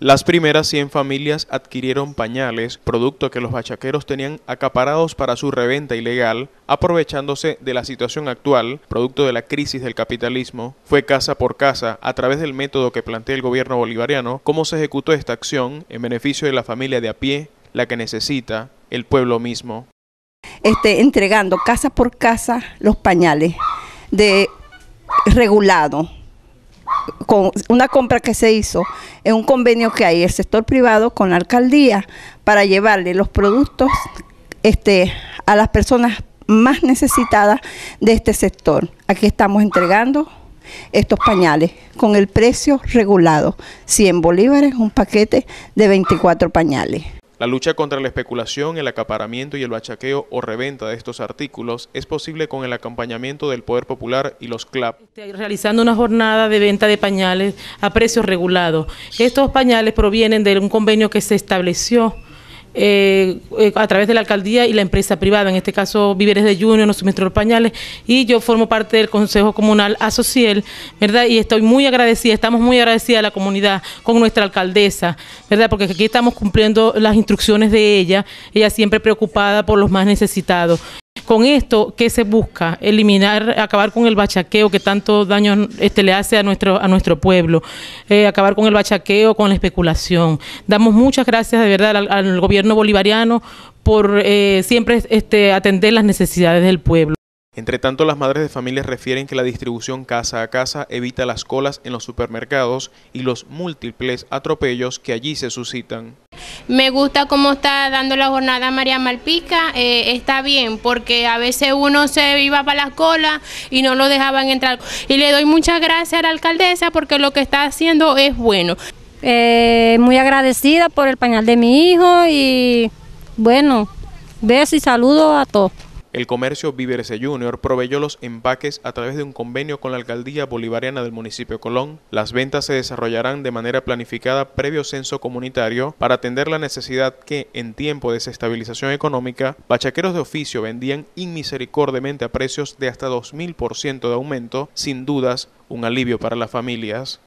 Las primeras 100 familias adquirieron pañales, producto que los bachaqueros tenían acaparados para su reventa ilegal, aprovechándose de la situación actual, producto de la crisis del capitalismo. Fue casa por casa, a través del método que plantea el gobierno bolivariano, cómo se ejecutó esta acción en beneficio de la familia de a pie, la que necesita, el pueblo mismo. Este, entregando casa por casa los pañales de regulado con una compra que se hizo en un convenio que hay el sector privado con la alcaldía para llevarle los productos este, a las personas más necesitadas de este sector. Aquí estamos entregando estos pañales con el precio regulado, 100 bolívares, un paquete de 24 pañales. La lucha contra la especulación, el acaparamiento y el bachaqueo o reventa de estos artículos es posible con el acompañamiento del Poder Popular y los CLAP. Este, realizando una jornada de venta de pañales a precios regulados. Estos pañales provienen de un convenio que se estableció eh, eh, a través de la alcaldía y la empresa privada, en este caso Viveres de Junior, nos suministró pañales y yo formo parte del Consejo Comunal Asociel, ¿verdad? Y estoy muy agradecida, estamos muy agradecidas a la comunidad con nuestra alcaldesa, ¿verdad? Porque aquí estamos cumpliendo las instrucciones de ella, ella siempre preocupada por los más necesitados. Con esto, ¿qué se busca? Eliminar, acabar con el bachaqueo que tanto daño este, le hace a nuestro, a nuestro pueblo, eh, acabar con el bachaqueo, con la especulación. Damos muchas gracias de verdad al, gobierno bolivariano por eh, siempre este, atender las necesidades del pueblo. Entre tanto, las madres de familias refieren que la distribución casa a casa evita las colas en los supermercados y los múltiples atropellos que allí se suscitan. Me gusta cómo está dando la jornada María Malpica, eh, está bien, porque a veces uno se iba para las colas y no lo dejaban entrar. Y le doy muchas gracias a la alcaldesa porque lo que está haciendo es bueno. Eh, muy agradecida por el pañal de mi hijo y bueno, besos y saludos a todos. El comercio Víveres Jr. proveyó los empaques a través de un convenio con la alcaldía bolivariana del municipio Colón. Las ventas se desarrollarán de manera planificada previo censo comunitario para atender la necesidad que, en tiempo de desestabilización económica, bachaqueros de oficio vendían inmisericordemente a precios de hasta 2.000% de aumento, sin dudas un alivio para las familias.